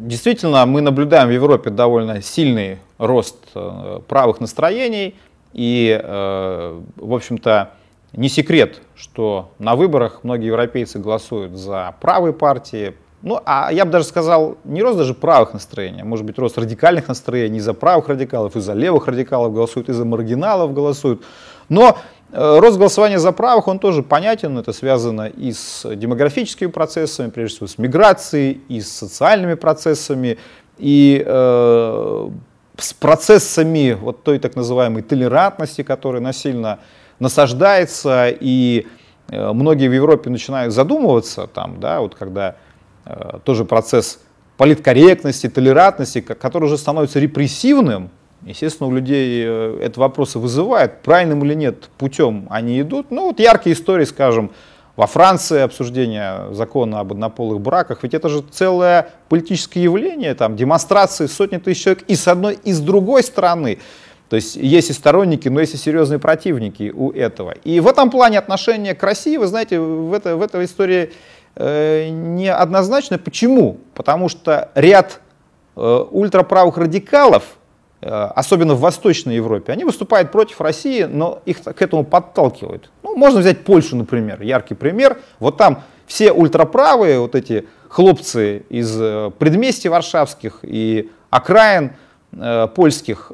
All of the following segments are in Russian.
Действительно, мы наблюдаем в Европе довольно сильный рост э, правых настроений, и, э, в общем-то, не секрет, что на выборах многие европейцы голосуют за правые партии, ну, а я бы даже сказал, не рост даже правых настроений, а может быть рост радикальных настроений, и за правых радикалов, и за левых радикалов голосуют, и за маргиналов голосуют. Но Э, рост голосования за правых, он тоже понятен, это связано и с демографическими процессами, прежде всего с миграцией, и с социальными процессами, и э, с процессами вот той так называемой толерантности, которая насильно насаждается, и э, многие в Европе начинают задумываться, там, да, вот когда э, тоже процесс политкорректности, толерантности, который уже становится репрессивным, Естественно, у людей э, это вопросы вызывает, правильным или нет путем они идут. Ну вот яркие истории, скажем, во Франции обсуждение закона об однополых браках, ведь это же целое политическое явление, там демонстрации сотни тысяч человек и с одной, и с другой стороны. То есть есть и сторонники, но есть и серьезные противники у этого. И в этом плане отношение к России, вы знаете, в, это, в этой истории э, неоднозначно. Почему? Потому что ряд э, ультраправых радикалов – Э, особенно в Восточной Европе, они выступают против России, но их к этому подталкивают. Ну, можно взять Польшу, например, яркий пример. Вот там все ультраправые, вот эти хлопцы из э, предместий варшавских и окраин э, польских,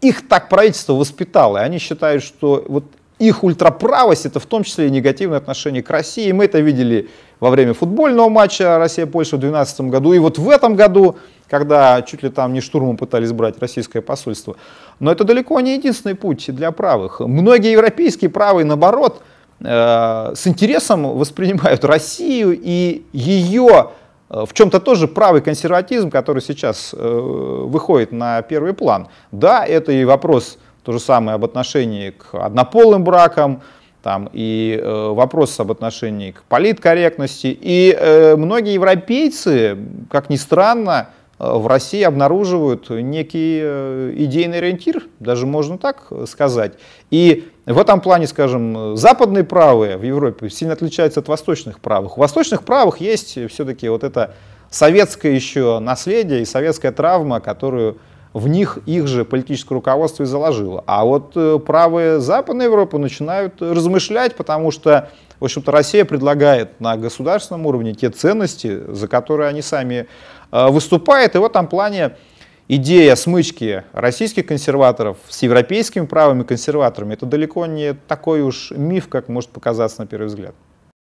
их так правительство воспитало, и они считают, что вот их ультраправость это в том числе и негативное отношение к России. Мы это видели во время футбольного матча Россия-Польша в 2012 году. И вот в этом году, когда чуть ли там не штурмом пытались брать российское посольство. Но это далеко не единственный путь для правых. Многие европейские правые, наоборот, э, с интересом воспринимают Россию и ее э, в чем-то тоже правый консерватизм, который сейчас э, выходит на первый план. Да, это и вопрос то же самое об отношении к однополым бракам, там, и э, вопрос об отношении к политкорректности. И э, многие европейцы, как ни странно, э, в России обнаруживают некий э, идейный ориентир, даже можно так сказать. И в этом плане, скажем, западные правые в Европе сильно отличаются от восточных правых. У восточных правых есть все-таки вот это советское еще наследие и советская травма, которую в них их же политическое руководство и заложило. А вот э, правые Западной Европы начинают э, размышлять, потому что, в общем-то, Россия предлагает на государственном уровне те ценности, за которые они сами э, выступают. И в этом плане идея смычки российских консерваторов с европейскими правыми консерваторами, это далеко не такой уж миф, как может показаться на первый взгляд.